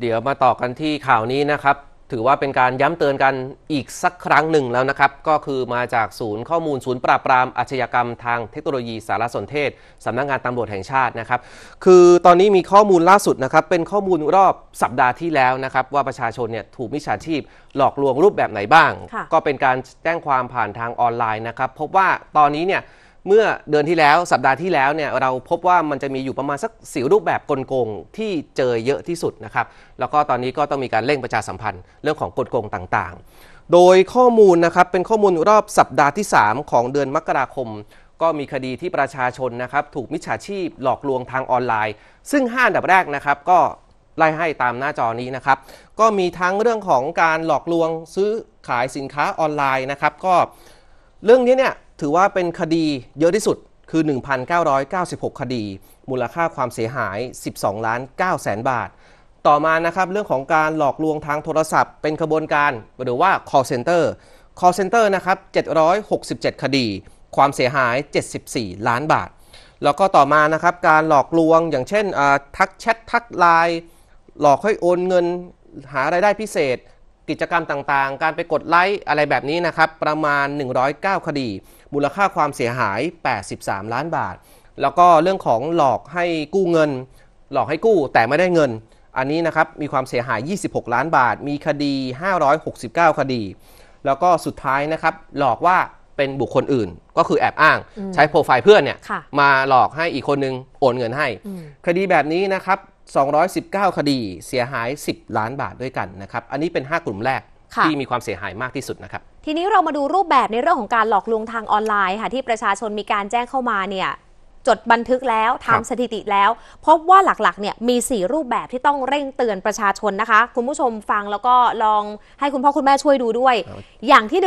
เดี๋ยวมาต่อกันที่ข่าวนี้นะครับ ถือว่าเป็นการย้ำเตือนกันอีกสักครั้งหนึ่งแล้วนะครับ ก็คือมาจากศูนย์ข้อมูลศูนย์ปราบปรามอาชญากรรมทางเทคโนโลยีสารสนเทศสำนักงงานตำรวจแห่งชาตินะครับ คือตอนนี้มีข้อมูลล่าสุดนะครับเป็นข้อมูลรอบสัปดาห์ที่แล้วนะครับว่าประชาชนเนี่ยถูกมิจฉาชีพหลอกลวงรูปแบบไหนบ้าง ก็เป็นการแจ้งความผ่านทางออนไลน์นะครับ พบว่าตอนนี้เนี่ยเมื่อเดือนที่แล้วสัปดาห์ที่แล้วเนี่ย เราพบว่ามันจะมีอยู่ประมาณสักสิรูปแบบกลโกงที่เจอเยอะที่สุดนะครับ แล้วก็ตอนนี้ก็ต้องมีการเร่งประชาสัมพันธ์เรื่องของกลโกงต่างๆ โดยข้อมูลนะครับ เป็นข้อมูลรอบสัปดาห์ที่ 3 ของเดือนมกราคม ก็มีคดีที่ประชาชนนะครับ ถูกมิจฉาชีพหลอกลวงทางออนไลน์ ซึ่ง5้าดับแรกนะครับก็ไล่ให้ตามหน้าจอนี้นะครับ ก็มีทั้งเรื่องของการหลอกลวงซื้อขายสินค้าออนไลน์นะครับ ก็เรื่องนี้เนี่ยถือว่าเป็นคดีเยอะที่สุดคือ 1,996 คดี มูลค่าความเสียหาย 12ล้าน9แสนบาท ต่อมานะครับเรื่องของการหลอกลวงทางโทรศัพท์ เป็นขบวนการหรือว่า call center call center นะครับ767 คดี ความเสียหาย 74 ล้านบาท แล้วก็ต่อมานะครับการหลอกลวงอย่างเช่นทักแชททักไลน์หลอกให้โอนเงินหาไรายได้พิเศษ กิจกรรมต่างๆ การไปกดไลค์อะไรแบบนี้นะครับประมาณ 109 คดีมูลค่าความเสียหาย 83 ล้านบาท แล้วก็เรื่องของหลอกให้กู้เงิน หลอกให้กู้แต่ไม่ได้เงิน อันนี้นะครับ มีความเสียหาย 26 ล้านบาท มีคดี 569 คดี แล้วก็สุดท้ายนะครับ หลอกว่าเป็นบุคคลอื่น ก็คือแอบอ้างใช้โปรไฟล์เพื่อนเนี่ยมาหลอกให้อีกคนนึงโอนเงินให้ คดีแบบนี้นะครับ 219 คดี เสียหาย 10 ล้านบาทด้วยกันนะครับ อันนี้เป็น 5 กลุ่มแรกที่มีความเสียหายมากที่สุดนะครับ ทีนี้เรามาดูรูปแบบในเรื่องของการหลอกลวงทางออนไลน์ค่ะที่ประชาชนมีการแจ้งเข้ามาเนี่ยจดบันทึกแล้วทำสถิติแล้วพบว่าหลักๆเนี่ยมี 4 รูปแบบที่ต้องเร่งเตือนประชาชนนะคะคุณผู้ชมฟังแล้วก็ลองให้คุณพ่อคุณแม่ช่วยดูด้วย อย่างที่1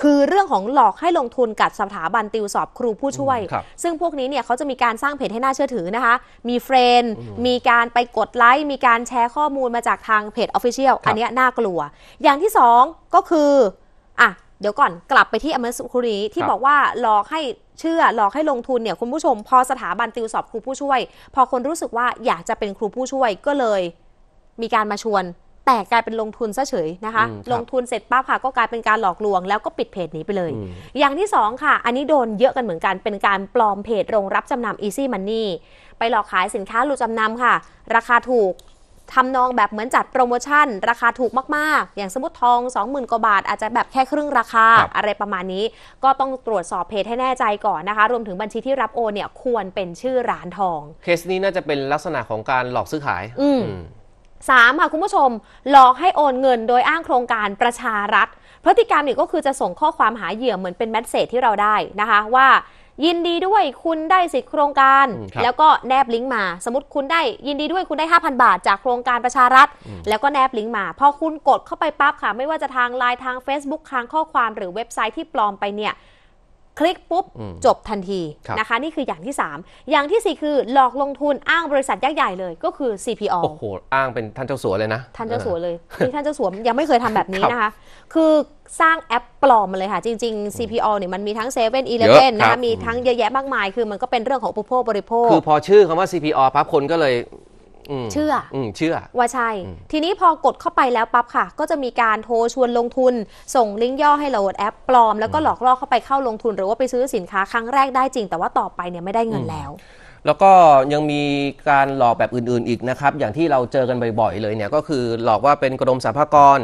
คือเรื่องของหลอกให้ลงทุนกับสถาบันติวสอบครูผู้ช่วย ซึ่งพวกนี้เนี่ยเขาจะมีการสร้างเพจให้น่าเชื่อถือนะคะ มีเฟรน มีการไปกดไลค์ มีการแชร์ข้อมูลมาจากทางเพจออฟฟิเชียลอันนี้น่ากลัว อย่างที่ 2 ก็คือ อ่ะ เดี๋ยวก่อนกลับไปที่อเมริกานีที่บอกว่าหลอกให้เชื่อหลอกให้ลงทุนเนี่ยคุณผู้ชม พอสถาบันติวสอบครูผู้ช่วย พอคนรู้สึกว่าอยากจะเป็นครูผู้ช่วยก็เลย มีการมาชวนแต่กลายเป็นลงทุนซะเฉยนะคะ ลงทุนเสร็จป้าผค่ะ ก็กลายเป็นการหลอกลวงแล้วก็ปิดเพจนี้ไปเลย อย่างที่ 2 ค่ะ อันนี้โดนเยอะกันเหมือนกันเป็นการปลอมเพจโรงรับจำนำ Easy Money ไปหลอกขายสินค้าหลุดจำนำค่ะ ราคาถูกทำนองแบบเหมือนจัดโปรโมชั่น ราคาถูกมากๆ อย่างสมมติทอง 20,000กว่าบาทอาจจะแบบแค่ครึ่งราคาคอะไรประมาณนี้ ก็ต้องตรวจสอบเพจให้แน่ใจก่อนนะคะ รวมถึงบัญชีที่รับโอนเนี่ย ควรเป็นชื่อร้านทองเคสนี้น่าจะเป็นลักษณะของการหลอกซื้อขาย อืม3ค่ะคุณผู้ชมหลอกให้โอนเงินโดยอ้างโครงการประชารัฐ พฤติกรรมนี่ก็คือจะส่งข้อความหาเหยื่อเหมือนเป็นแมสเซจที่เราได้นะคะว่า ยินดีด้วยคุณได้สิทธิโครงการ แล้วก็แนบลิงก์มาสมมติคุณได้ยินดีด้วยคุณได้ 5,000 บาทจากโครงการประชารัฐ แล้วก็แนบลิงก์มาพอคุณกดเข้าไปปั๊บค่ะไม่ว่าจะทางไลน์ทาง Facebook ทางข้อความหรือเว็บไซต์ที่ปลอมไปเนี่ยคลิกปุ๊บ จบทันทีนะคะ นี่คืออย่างที่ 3 อย่างที่ 4 คือหลอกลงทุนอ้างบริษัทยักษ์ใหญ่เลยก็คือ CPO โอ้โหอ้างเป็นท่านเจ้าสัวเลยนะ ท่านเจ้าสัวเลยที่ท่านเจ้าสัวยังไม่เคยทำแบบนี้นะคะ คือสร้างแอปปลอมมาเลยค่ะ จริงๆ CPO เนี่ยมันมีทั้ง7 e เ e ่ e อนะคะมีทั้งเยอะแยะมากมาย คือมันก็เป็นเรื่องของผู้โภค บริโภค คือพอชื่อคำว่า CPO ปั๊บคนก็เลยเชื่อเชื่อว่าใช่ทีนี้พอกดเข้าไปแล้วปั๊บค่ะ ก็จะมีการโทรชวนลงทุน ส่งลิงก์ย่อให้โหลดแอปปลอมแล้วก็หลอกล่อเข้าไปเข้าลงทุนหรือว่าไปซื้อสินค้าครั้งแรกได้จริง แต่ว่าต่อไปเนี่ยไม่ได้เงินแล้ว แล้วก็ยังมีการหลอกแบบอื่นๆอีกนะครับอย่างที่เราเจอกันบ่อยๆเลยเนี่ย ก็คือหลอกว่าเป็นกรมสรรพากร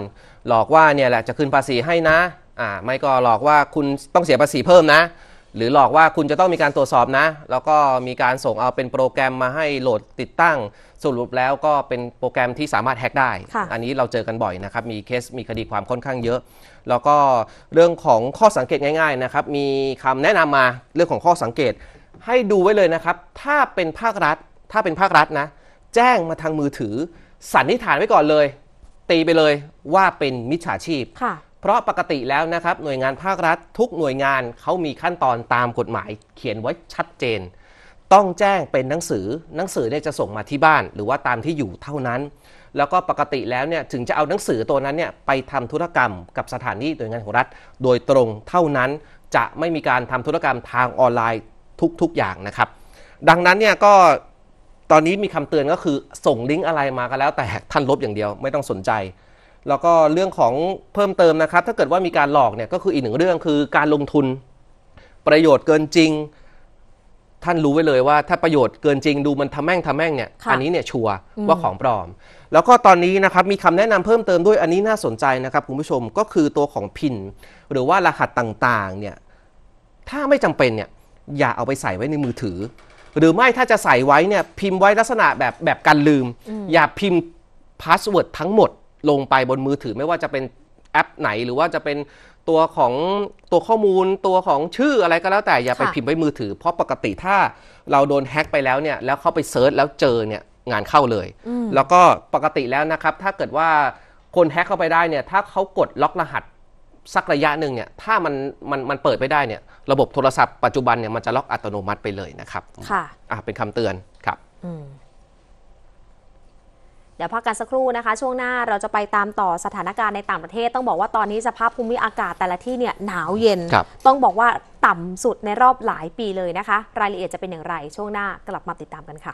หลอกว่าเนี่ยแหละจะคืนภาษีให้นะอ่าไม่ก็หลอกว่าคุณต้องเสียภาษีเพิ่มนะหรือหลอกว่าคุณจะต้องมีการตรวจสอบนะ แล้วก็มีการส่งเอาเป็นโปรแกรมมาให้โหลดติดตั้งสรุปแล้วก็เป็นโปรแกรมที่สามารถแฮกได้ อันนี้เราเจอกันบ่อยนะครับ มีเคสมีคดีความค่อนข้างเยอะ แล้วก็เรื่องของข้อสังเกตง่ายๆนะครับ มีคำแนะนำมาเรื่องของข้อสังเกตให้ดูไว้เลยนะครับ ถ้าเป็นภาครัฐ ถ้าเป็นภาครัฐนะ แจ้งมาทางมือถือสันนิษฐานไว้ก่อนเลย ตีไปเลยว่าเป็นมิจฉาชีพเพราะปกติแล้วนะครับหน่วยงานภาครัฐทุกหน่วยงานเขามีขั้นตอนตามกฎหมายเขียนไว้ชัดเจน ต้องแจ้งเป็นหนังสือ หนังสือเนี่ยจะส่งมาที่บ้านหรือว่าตามที่อยู่เท่านั้น แล้วก็ปกติแล้วเนี่ยถึงจะเอาหนังสือตัวนั้นเนี่ยไปทำธุรกรรมกับสถานที่หน่วยงานของรัฐ โดยตรงเท่านั้นจะไม่มีการทำธุรกรรมทางออนไลน์ทุกๆ อย่างนะครับดังนั้นเนี่ยก็ตอนนี้มีคำเตือนก็คือส่งลิงก์อะไรมาก็แล้ว แต่ท่านลบอย่างเดียว ไม่ต้องสนใจแล้วก็เรื่องของเพิ่มเติมนะครับ ถ้าเกิดว่ามีการหลอกเนี่ยก็คืออีกหนึ่งเรื่องคือการลงทุนประโยชน์เกินจริงท่านรู้ไว้เลยว่า ถ้าประโยชน์เกินจริงดูมันทำแม่งทำแม่งเนี่ยอันนี้เนี่ยชัวร์ว่าของปลอม แล้วก็ตอนนี้นะครับมีคำแนะนำเพิ่มเติมด้วยอันนี้น่าสนใจนะครับ คุณผู้ชมก็คือตัวของพินหรือว่ารหัสต่างๆเนี่ยถ้าไม่จำเป็นเนี่ยอย่าเอาไปใส่ไว้ในมือถือ หรือไม่ถ้าจะใส่ไว้เนี่ยพิมพ์ไว้ลักษณะแบบแบบการลืมอย่าพิมพ์พาสเวิร์ดทั้งหมดลงไปบนมือถือไม่ว่าจะเป็นแอปไหนหรือว่าจะเป็นตัวของตัวข้อมูลตัวของชื่ออะไรก็แล้วแต่อย่าไปพิมพ์ไว้มือถือเพราะปกติถ้าเราโดนแฮ็กไปแล้วเนี่ย แล้วเข้าไปเซิร์ชแล้วเจอเนี่ยงานเข้าเลย แล้วก็ปกติแล้วนะครับ ถ้าเกิดว่าคนแฮ็กเข้าไปได้เนี่ยถ้าเขากดล็อกรหัสสักระยะหนึ่งเนี่ยถ้ามันมันมันเปิดไปได้เนี่ยระบบโทรศัพท์ปัจจุบันเนี่ยมันจะล็อกอัตโนมัติไปเลยนะครับค่ะอ่าเป็นคำเตือนครับดี๋ยวพักกันสักครู่นะคะ ช่วงหน้าเราจะไปตามต่อสถานการณ์ในต่างประเทศ ต้องบอกว่าตอนนี้สภาพภูมิอากาศแต่ละที่เนี่ยหนาวเย็น ต้องบอกว่าต่ำสุดในรอบหลายปีเลยนะคะ รายละเอียดจะเป็นอย่างไรช่วงหน้ากลับมาติดตามกันค่ะ